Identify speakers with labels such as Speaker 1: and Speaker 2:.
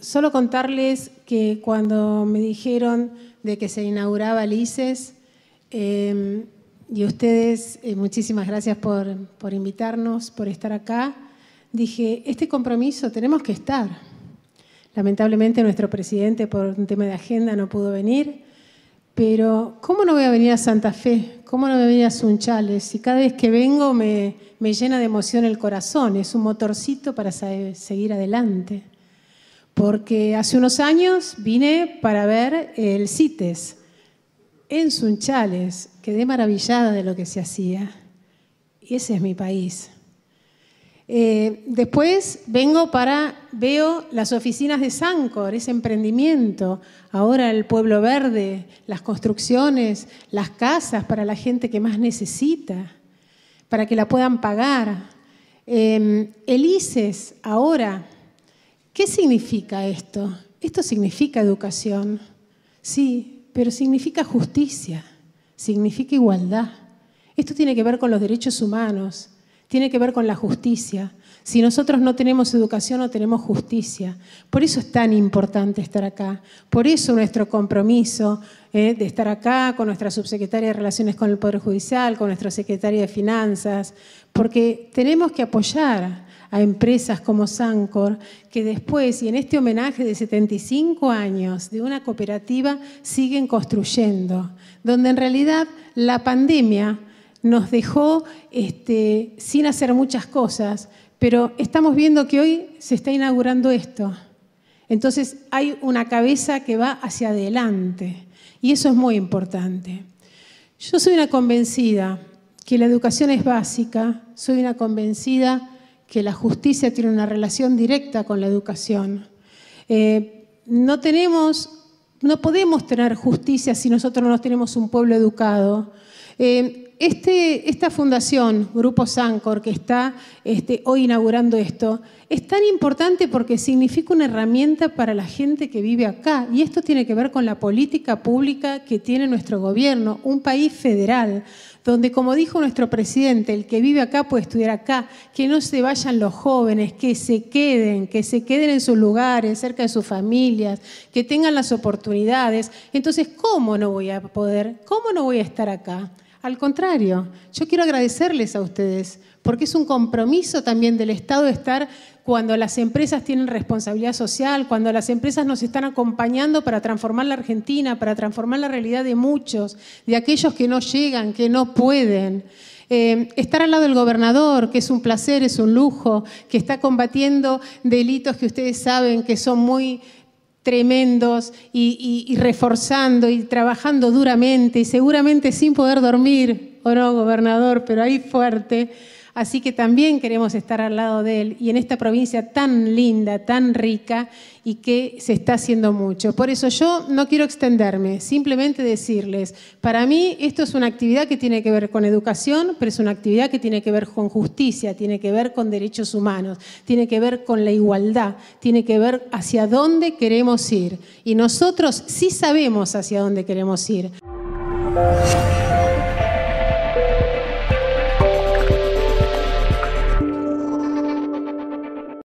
Speaker 1: Solo contarles que cuando me dijeron de que se inauguraba el e em, y ustedes, eh, muchísimas gracias por, por invitarnos, por estar acá, dije, este compromiso tenemos que estar. Lamentablemente nuestro presidente por un tema de agenda no pudo venir, pero ¿cómo no voy a venir a Santa Fe? ¿Cómo no me venía Sunchales? Y cada vez que vengo me, me llena de emoción el corazón, es un motorcito para seguir adelante. Porque hace unos años vine para ver el CITES en Sunchales, quedé maravillada de lo que se hacía. Y ese es mi país. Eh, después vengo para, veo las oficinas de Sancor, ese emprendimiento, ahora el pueblo verde, las construcciones, las casas para la gente que más necesita, para que la puedan pagar. Eh, em, el ahora, ¿qué significa esto? Esto significa educación, sí, pero significa justicia, significa igualdad. Esto tiene que ver con los derechos humanos tiene que ver con la justicia. Si nosotros no tenemos educación, no tenemos justicia. Por eso es tan importante estar acá. Por eso nuestro compromiso eh, de estar acá con nuestra subsecretaria de Relaciones con el Poder Judicial, con nuestra secretaria de Finanzas, porque tenemos que apoyar a empresas como Sancor, que después, y en este homenaje de 75 años de una cooperativa, siguen construyendo, donde en realidad la pandemia nos dejó este, sin hacer muchas cosas, pero estamos viendo que hoy se está inaugurando esto. Entonces hay una cabeza que va hacia adelante y eso es muy importante. Yo soy una convencida que la educación es básica, soy una convencida que la justicia tiene una relación directa con la educación. Eh, no tenemos, no podemos tener justicia si nosotros no tenemos un pueblo educado. Eh, este, esta fundación, Grupo Sancor, que está este, hoy inaugurando esto, es tan importante porque significa una herramienta para la gente que vive acá. Y esto tiene que ver con la política pública que tiene nuestro gobierno, un país federal, donde, como dijo nuestro presidente, el que vive acá puede estudiar acá, que no se vayan los jóvenes, que se queden, que se queden en sus lugares, cerca de sus familias, que tengan las oportunidades. Entonces, ¿cómo no voy a poder? ¿Cómo no voy a estar acá? Al contrario, yo quiero agradecerles a ustedes, porque es un compromiso también del Estado estar cuando las empresas tienen responsabilidad social, cuando las empresas nos están acompañando para transformar la Argentina, para transformar la realidad de muchos, de aquellos que no llegan, que no pueden. Eh, estar al lado del gobernador, que es un placer, es un lujo, que está combatiendo delitos que ustedes saben que son muy tremendos y, reforzando y trabajando duramente y seguramente sin poder dormir, o no, gobernador, pero ahí fuerte, Así que también queremos estar al lado de él y en esta provincia tan linda, tan rica y que se está haciendo mucho. Por eso yo no quiero extenderme, simplemente decirles, para mí esto es una actividad que tiene que ver con educación, pero es una actividad que tiene que ver con justicia, tiene que ver con derechos humanos, tiene que ver con la igualdad, tiene que ver hacia dónde queremos ir. Y nosotros sí sabemos hacia dónde queremos ir.